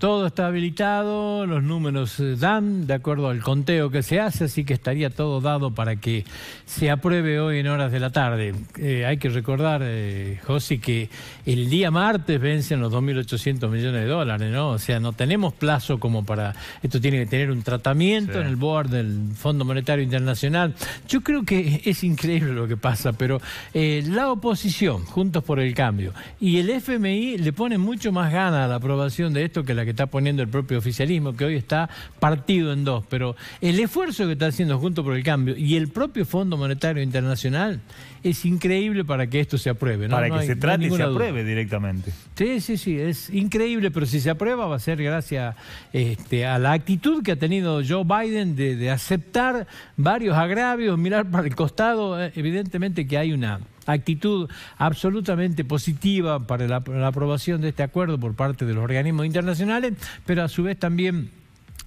Todo está habilitado, los números eh, dan de acuerdo al conteo que se hace, así que estaría todo dado para que se apruebe hoy en horas de la tarde. Eh, hay que recordar, eh, José, que el día martes vencen los 2.800 millones de dólares, ¿no? O sea, no tenemos plazo como para... Esto tiene que tener un tratamiento en el board del Fondo Monetario Internacional. Yo creo que es increíble lo que pasa, pero la oposición, Juntos por el Cambio, y el FMI le ponen mucho más gana a la aprobación de esto que la que que está poniendo el propio oficialismo, que hoy está partido en dos, pero el esfuerzo que está haciendo Junto por el Cambio y el propio Fondo Monetario Internacional es increíble para que esto se apruebe. Para que se trate y se apruebe directamente. Sí, sí, sí, es increíble, pero si se aprueba va a ser gracias este, a la actitud que ha tenido Joe Biden de aceptar varios agravios, mirar para el costado, eh, evidentemente que hay una actitud absolutamente positiva para la, aprobación de este acuerdo por parte de los organismos internacionales, pero a su vez también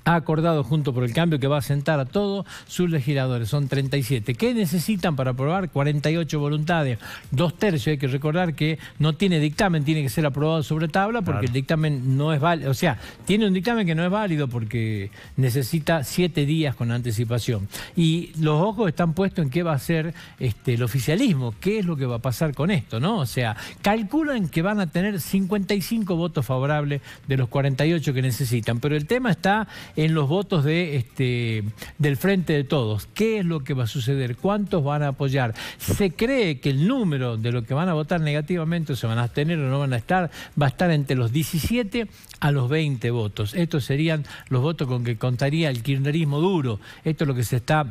ha acordado junto por el cambio que va a sentar a todos sus legisladores. Son 37. ¿Qué necesitan para aprobar? 48 voluntades, dos tercios. Hay que recordar que no tiene dictamen, tiene que ser aprobado sobre tabla porque el dictamen no es válido. O sea, tiene un dictamen que no es válido porque necesita siete días con anticipación. Y los ojos están puestos en qué va a ser este, el oficialismo, qué es lo que va a pasar con esto, ¿no? O sea, calculan que van a tener 55 votos favorables de los 48 que necesitan. Pero el tema está en los votos de este del frente de todos. ¿Qué es lo que va a suceder? ¿Cuántos van a apoyar? ¿Se cree que el número de los que van a votar negativamente o se van a tener o no van a estar va a estar entre los 17 a los 20 votos? Estos serían los votos con que contaría el kirchnerismo duro. Esto es lo que se está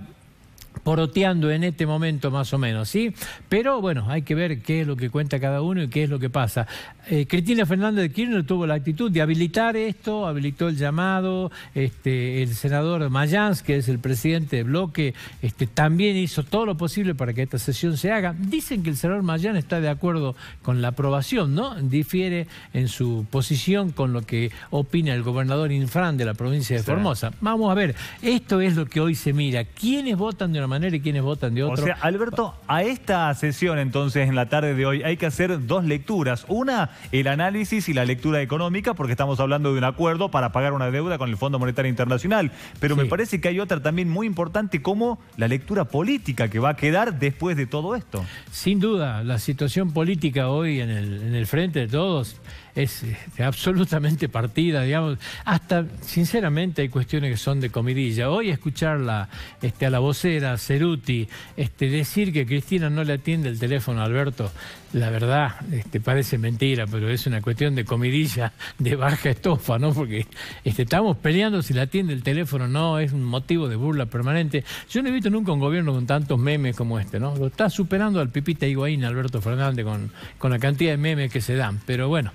poroteando en este momento más o menos, ¿sí? Pero bueno, hay que ver qué es lo que cuenta cada uno y qué es lo que pasa. Eh, Cristina Fernández de Kirchner tuvo la actitud de habilitar esto, habilitó el llamado, este, el senador Mayans, que es el presidente de bloque, este, también hizo todo lo posible para que esta sesión se haga. Dicen que el senador Mayans está de acuerdo con la aprobación, ¿no? Difiere en su posición con lo que opina el gobernador Infran de la provincia de Formosa. Vamos a ver, esto es lo que hoy se mira. ¿Quiénes votan de manera y quienes votan de otra. O sea, Alberto, a esta sesión entonces en la tarde de hoy hay que hacer dos lecturas. Una, el análisis y la lectura económica, porque estamos hablando de un acuerdo para pagar una deuda con el Fondo Monetario Internacional. Pero me parece que hay otra también muy importante como la lectura política que va a quedar después de todo esto. Sin duda, la situación política hoy en el frente de todos es este, absolutamente partida, digamos. Hasta, sinceramente, hay cuestiones que son de comidilla. Hoy escucharla este, a la vocera, Ceruti, este, decir que Cristina no le atiende el teléfono a Alberto, la verdad, este, parece mentira, pero es una cuestión de comidilla, de baja estofa, ¿no? Porque este, estamos peleando si le atiende el teléfono o no, es un motivo de burla permanente. Yo no he visto nunca un gobierno con tantos memes como este, ¿no? Lo está superando al Pipita Higuaín, Alberto Fernández, con, con la cantidad de memes que se dan, pero bueno.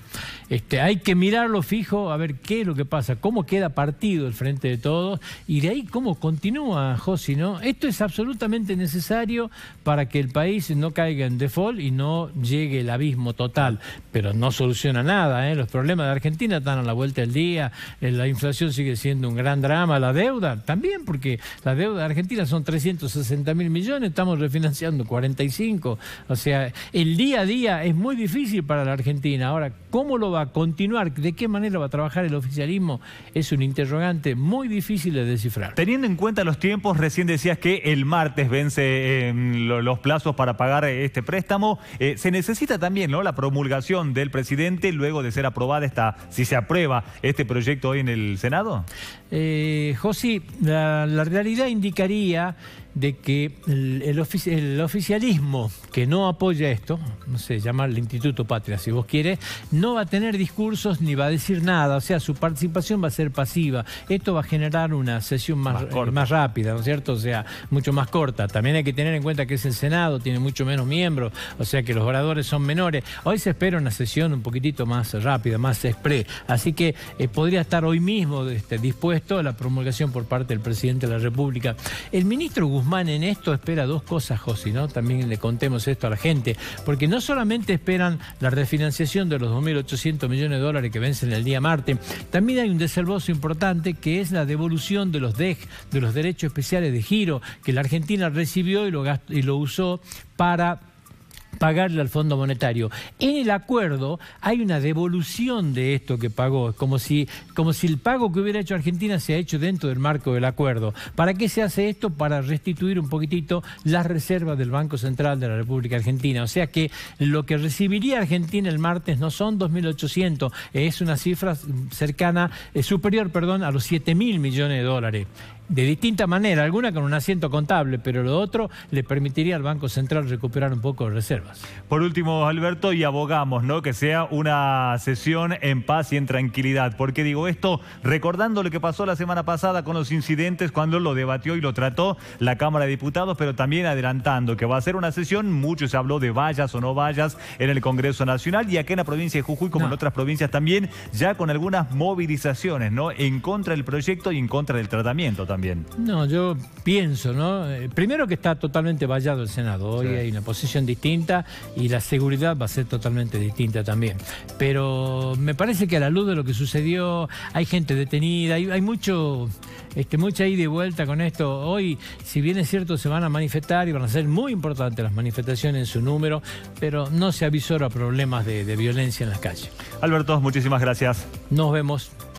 Este, hay que mirarlo fijo, a ver qué es lo que pasa, cómo queda partido el frente de todos y de ahí cómo continúa, josé ¿no? Esto es absolutamente necesario para que el país no caiga en default y no llegue el abismo total, pero no soluciona nada, ¿eh? Los problemas de Argentina están a la vuelta del día, eh, la inflación sigue siendo un gran drama, la deuda también, porque la deuda de Argentina son 360 mil millones, estamos refinanciando 45, o sea, el día a día es muy difícil para la Argentina. Ahora, ¿cómo lo va a continuar? ¿De qué manera va a trabajar el oficialismo? Es un interrogante muy difícil de descifrar. Teniendo en cuenta los tiempos, recién decías que el martes vence em, los plazos para pagar este préstamo. Eh, se necesita también ¿no? la promulgación del presidente luego de ser aprobada esta, si se aprueba este proyecto hoy en el Senado. Eh, José, la realidad indicaría de que el, oficialismo que no apoya esto, no sé, llamarle Instituto Patria si vos quieres, no va a tener discursos ni va a decir nada, o sea, su participación va a ser pasiva. Esto va a generar una sesión más, eh, más, rápida, ¿no es cierto? O sea, mucho más corta. También hay que tener en cuenta que es el Senado, tiene mucho menos miembros, o sea que los oradores son menores. Hoy se espera una sesión un poquitito más rápida, más exprés. Así que eh, podría estar hoy mismo este, dispuesto a la promulgación por parte del presidente de la República. El ministro Guzmán Man en esto espera dos cosas, José, ¿no? También le contemos esto a la gente, porque no solamente esperan la refinanciación de los 2.800 millones de dólares que vencen el día martes, también hay un desembolso importante que es la devolución de los DEG, de los derechos especiales de giro, que la Argentina recibió y y lo usó para pagarle al Fondo Monetario. En el acuerdo hay una devolución de esto que pagó, como si, como si el pago que hubiera hecho Argentina se ha hecho dentro del marco del acuerdo. ¿Para qué se hace esto? Para restituir un poquitito las reservas del Banco Central de la República Argentina. O sea que lo que recibiría Argentina el martes no son 2.800, es una cifra cercana, eh, superior, perdón, a los 7.000 millones de dólares de distinta manera, alguna con un asiento contable, pero lo otro le permitiría al Banco Central recuperar un poco de reservas. Por último, Alberto, y abogamos, ¿no? Que sea una sesión en paz y en tranquilidad. Porque digo esto? Recordando lo que pasó la semana pasada con los incidentes cuando lo debatió y lo trató la Cámara de Diputados, pero también adelantando que va a ser una sesión, mucho se habló de vallas o no vallas en el Congreso Nacional y aquí en la provincia de Jujuy, como en otras provincias también, ya con algunas movilizaciones, ¿no? En contra del proyecto y en contra del tratamiento también. No, yo pienso, ¿no? Eh, primero que está totalmente vallado el Senado. Hoy hay una posición distinta y la seguridad va a ser totalmente distinta también. Pero me parece que a la luz de lo que sucedió, hay gente detenida, hay, mucho, este, mucha ida y vuelta con esto. Hoy, si bien es cierto, se van a manifestar y van a ser muy importantes las manifestaciones en su número, pero no se avisora problemas de violencia en las calles. Alberto, muchísimas gracias. Nos vemos.